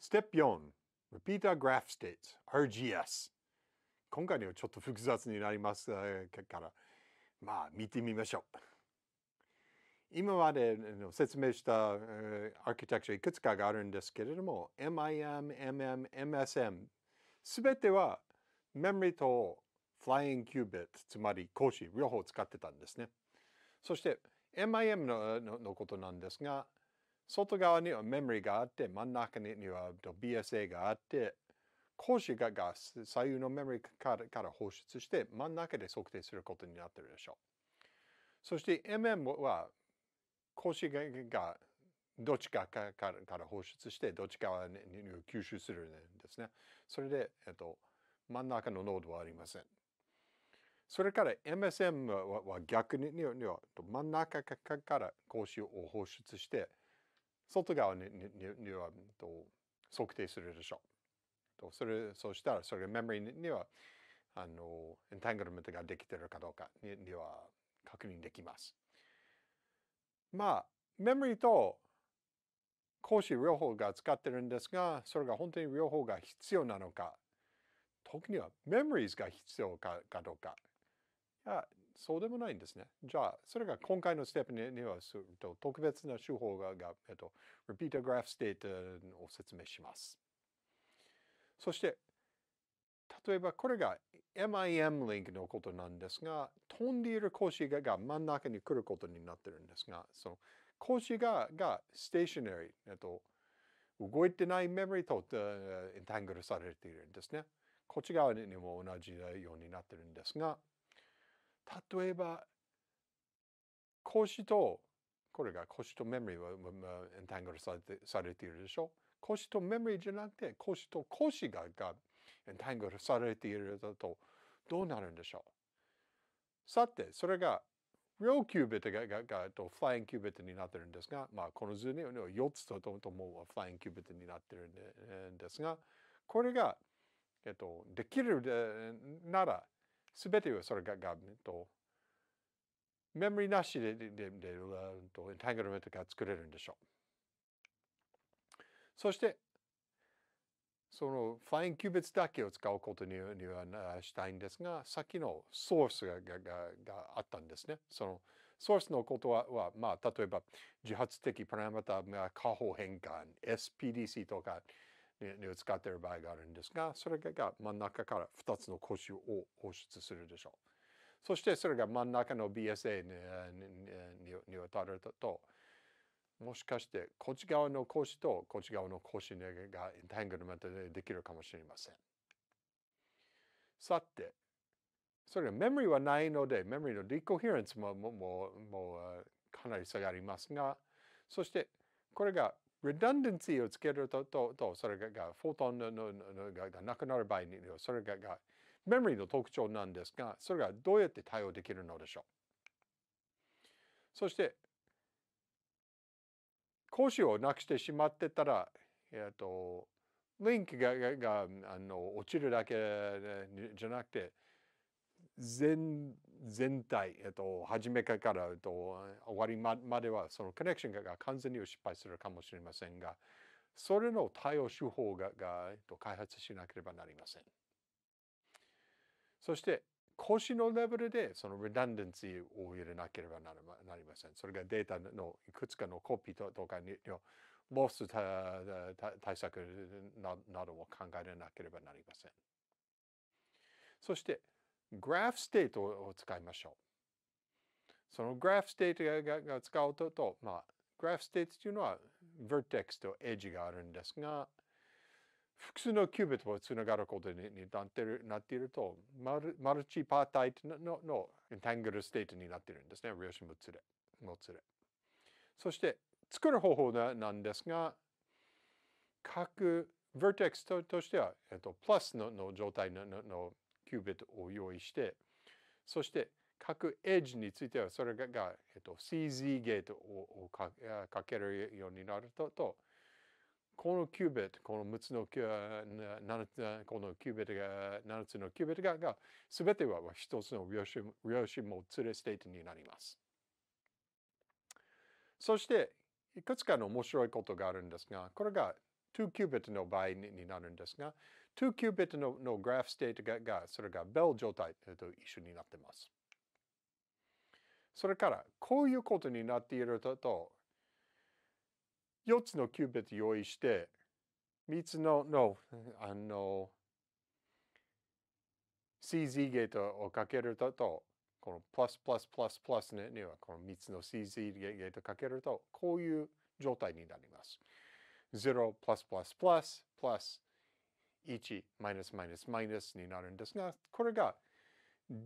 Step 4 Repeater Graph States RGS 今回にはちょっと複雑になりますからまあ見てみましょう今まで説明したアーキテクチャいくつかがあるんですけれども MIM、MM、MSM すべてはメモリとフライングキュービットつまり格子両方使ってたんですねそして MIM のののことなんですが外側にはメモリがあって、真ん中には BSA があって、光子がが左右のメモリからから放出して、真ん中で測定することになってるでしょう。そして MM は、光子ががどっちかから放出して、どっち側に吸収するんですね。それで、えっと、真ん中のノードはありません。それから MSM は逆に真ん中から格子を放出して外側ににはと測定するでしょう。とそれそしたらそれメモリにはあのエンタングルメントができてるかどうかにには確認できます。まあメモリと格子両方が使ってるんですがそれが本当に両方が必要なのか特にはメモリーズが必要かどうかそうでもないんですね。じゃあ、それが今回のステップにはすると、特別な手法が、がえっと、Repeater Graph State を説明します。そして、例えばこれが MIM リンクのことなんですが、飛んでいる格子がが真ん中に来ることになってるんですが、その格子ががステ i シ n ナリー、えっと、動いてないメモリとエンタングルされているんですね。こっち側にも同じようになってるんですが、例えば腰とこれが腰とメモリはエンタングルされてされているでしょ腰とメモリじゃなくて腰と腰ががエンタングルされているだとどうなるんでしょうさてそれが両キュービットがががとフライングキュービットになってるんですが、まあ、この図には4つとともフライングキュービットになってるんですがこれが、えっと、できるなら全てはそれがとメモリなしででででとエンタングルメントが作れるんでしょう。そしてそのファインキュービッツだけを使うことににはしたいんですが、さっきのソースががががあったんですね。そのソースのことは、はまあ、例えば、自発的パラメータ、下方変換、SPDC とか、に使っている場合があるんですが、それが真ん中から2つの個種を放出するでしょう。そしてそれが真ん中の BSA にたると、もしかしてこっち側の格子とこっち側の格子がエンタングルメントでできるかもしれません。さて、それがメモリはないので、メモリのディコヘレンスももももかなり下がりますが、そしてこれがレダンデンシーをつけると、と、とそれが、フォトンのののがなくなる場合に、それがが、メモリーの特徴なんですが、それがどうやって対応できるのでしょう。そして、講師をなくしてしまってたら、えっ、と、リンクが、が、があの、落ちるだけじゃなくて、全全体、えっと、初めから、えっと、終わりまではそのコネクションが完全に失敗するかもしれませんがそれの対応手法がが、えっと、開発しなければなりません。そして腰のレベルでそのレダンデンシーを入れなければなりません。それがデータのいくつかのコピーとかにロス対策なども考えなければなりません。そして graph state を使いましょう。その graph state がが使うとと、まあ、graph state というのは vertex と edge があるんですが、複数のキュービットをつながることになってるなっているとマル、マルチパータイトののエンタングルステートになってるんですね。量子もつれ。もつれ。そして、作る方法ななんですが、各 vertex ととしては、えっと、プラスのの状態のののキュービットを用意して、そして各エッジについてはそれが、えっと、CZ ゲートをかけるようになるとと、このキュービット、この6つのキュこのキュービットが、7つのキュービットが、す全ては1つの量子量子も連れステートになります。そして、いくつかの面白いことがあるんですが、これが2キュービットの場合になるんですが、2qubit ののグラフステートががそれがベル状態、と一緒になってます。それからこういうことになっていると4つのキュービット用意して3つのの あの CZ ゲートをかけるとこのプラスプラスプラスプラスにはこの3つの CZ ゲートかけるとこういう状態になります。0プラスプラスプラスプラス1マイナスマイナスマイナスになるんですが、これが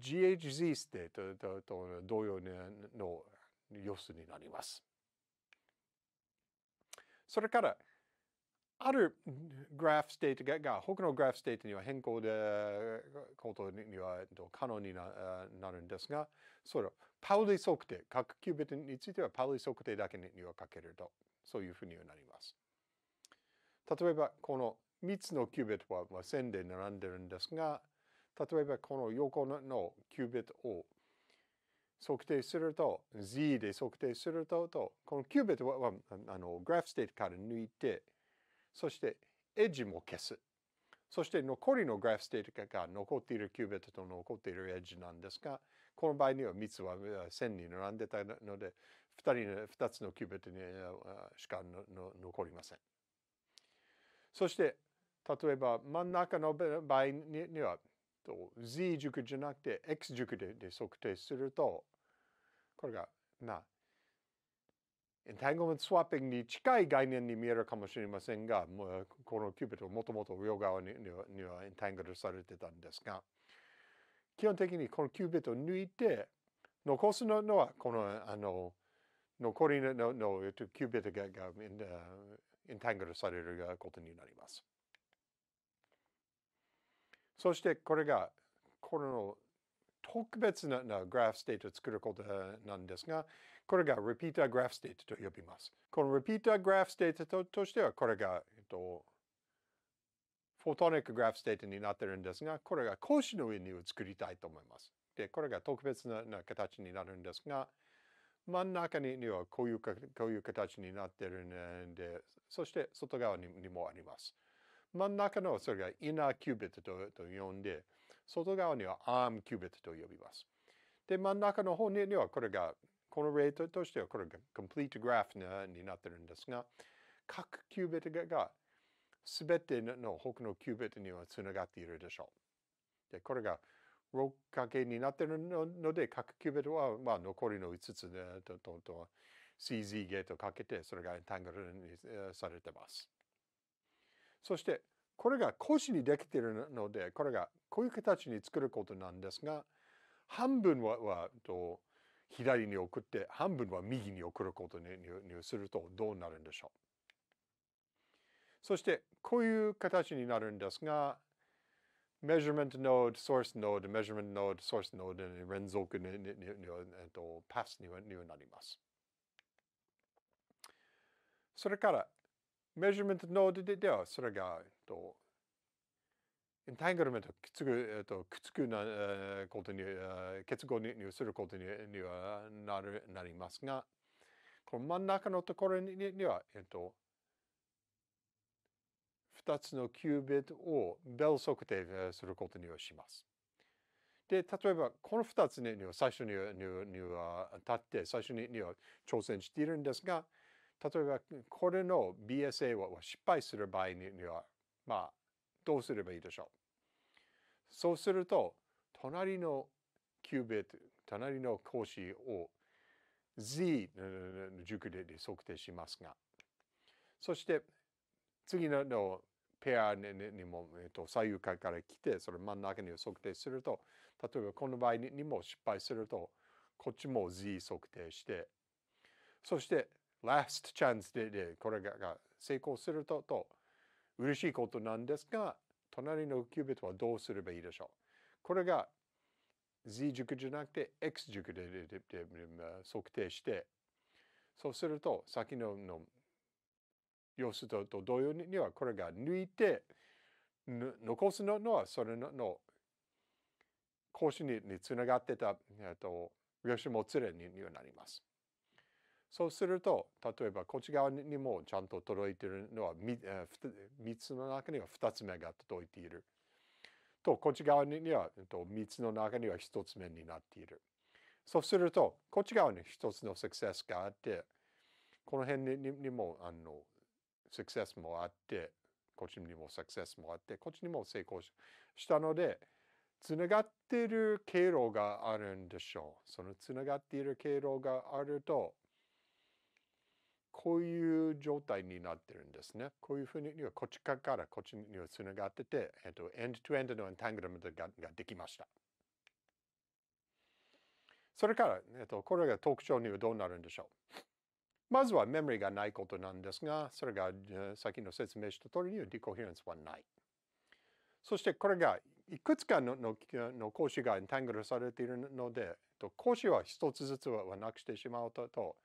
GHZ ステートと同様の様子になります。それから、あるグラフステートがが他のグラフステートには変更でことには可能にななるんですが、それパウリ測定、各キュービットについてはパウリ測定だけにはかけると、そういうふうになります。例えば、この3つのキュービットは、まあ、線で並んでるんですが、例えばこの横のキュービットを測定すると、z で測定すると、とこのキュービットはあのグラフステートから抜いて、そしてエッジも消す。そして残りのグラフステートが残っているキュービットと残っているエッジなんですが、この場合には3つは線に並んでたので、2, 人の2つのキュービットにしか残りません。そして例えば真ん中の場合には Z 軸じゃなくて X 軸で測定するとこれがまあメントスワッピングに近い概念に見えるかもしれませんが、このキュービットはもともと両側にはエンタングルされてたんですが、基本的にこのキュービットを抜いて、残すのはこのあの残りののキュービットがエンタングルされることになります。そしてこれがこの特別なグラフステートを作ることなんですが、これが repeater graph state と呼びます。この repeater graph state ととしては、これが、えっと、フォトニックグラフステートになってるんですが、これが格子の上にを作りたいと思います。で、これが特別な形になるんですが、真ん中にはこういうこういう形になってるんで、そして外側にもあります。真ん中のそれがインナーキュービットとと呼んで、外側にはアームキュービットと呼びます。で、真ん中の方にはこれが、この例としてはこれが complete graph になってるんですが、各キュービットが全ての他のキュービットにはつながっているでしょう。で、これが 6× になってるので、各キュービットは、まあ、残りの5つで、と、と、と、CZ ゲートをかけて、それがタングルにされてます。そしてこれが格子にできているのでこれがこういう形に作ることなんですが半分ははと左に送って半分は右に送ることにするとどうなるんでしょうそしてこういう形になるんですが measurement node, source node, measurement node, source node に連続ににににとパスにはにはなります。それからメジュメントノードでではそれが、えっと、エンタ a グルメントくっつく、えっと、くっつくな、えことに、結合にすることににはなるなりますが、この真ん中のところにには、えっと、2つのキュービットをベル測定することにはします。で、例えば、この2つには最初ににには立って、最初には挑戦しているんですが、例えばこれの BSA を失敗する場合にはまあどうすればいいでしょうそうすると隣のキュービット隣の格子を Z の軸で測定しますがそして次ののペアにも、えっと、左右から来てそれ真ん中に測定すると例えばこの場合にも失敗するとこっちも Z 測定してそして last chance ででこれが成功するとと嬉しいことなんですが隣のキュービットはどうすればいいでしょうこれが Z 軸じゃなくて X 軸ででで測定してそうすると先のの様子とと同様にはこれが抜いて残すのはそれのの格子ににつながってた、えっと、吉も連れにになります。そうすると例えばこっち側にもちゃんと届いているのは 3, 3つの中には2つ目が届いている。とこっち側には3つの中には1つ目になっている。そうするとこっち側に1つのサクセスがあってこの辺にもあのサクセスもあってこっちにもサクセスもあってこっちにも成功したのでつながっている経路があるんでしょう。そのつながっている経路があるとこういう状態になってるんですね。こういうふうにはこっちからこっちにはつながってて、えっと、エンドトゥエンドのエンタングラムがができました。それから、えっと、これが特徴にはどうなるんでしょう。まずはメモリがないことなんですが、それが、えー、先の説明した通りにはディコヘレンスはない。そしてこれがいくつかののの格子がエンタングルされているので、格子は一つずつはなくしてしまうと、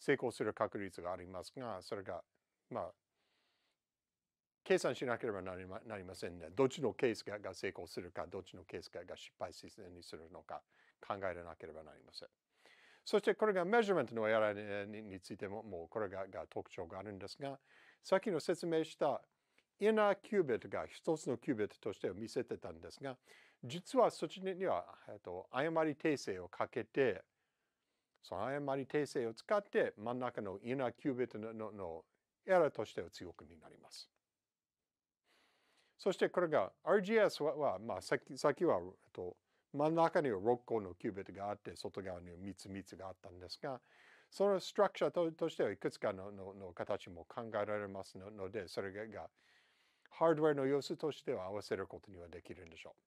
成功する確率がありますが、それが、まあ、計算しなければなりまなりませんね。どっちのケースが成功するか、どっちのケースが失敗にするのか考えらなければなりません。そしてこれがメジャーメントのやらについても、もうこれがが特徴があるんですが、さっきの説明したインナーキュービットが一つのキュービットとして見せてたんですが、実はそっちには、えっと、誤り訂正をかけて、その誤り訂正を使って真ん中のイナキュービットののエラーとしては強くになります。そしてこれが RGS は、まあ、先先は、えっと、真ん中には6個のキュービットがあって外側には3つ3つがあったんですがそのストラクチャーとしてはいくつかののの形も考えられますのでそれがハードウェアの様子としては合わせることにはできるんでしょう。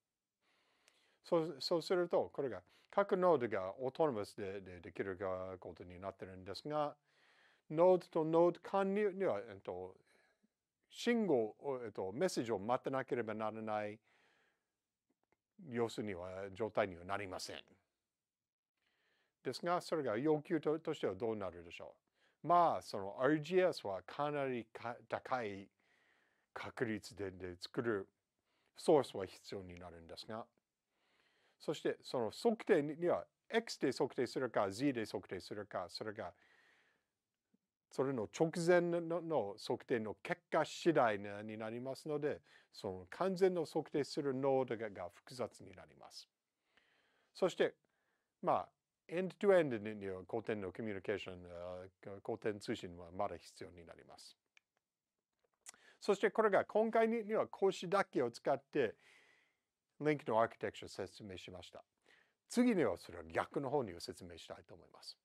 そうそうすると、これが、各ノードがオートノマスででできることになってるんですが、ノードとノード間にには、えっと、信号、えっと、メッセージを待ってなければならない様子には、状態にはなりません。ですが、それが要求ととしてはどうなるでしょう。まあ、その RGS はかなりか高い確率でで作るソースは必要になるんですが、そしてその測定には x で測定するか z で測定するかそれがそれの直前の測定の結果次第になりますのでその完全の測定するノードが複雑になります。そしてまあエンドトゥエンドには古典のコミュニケーション、古典通信はまだ必要になります。そしてこれが今回には格子だけを使って l i n のアーキテクチャ説明しました。次にはそれは逆の方に説明したいと思います。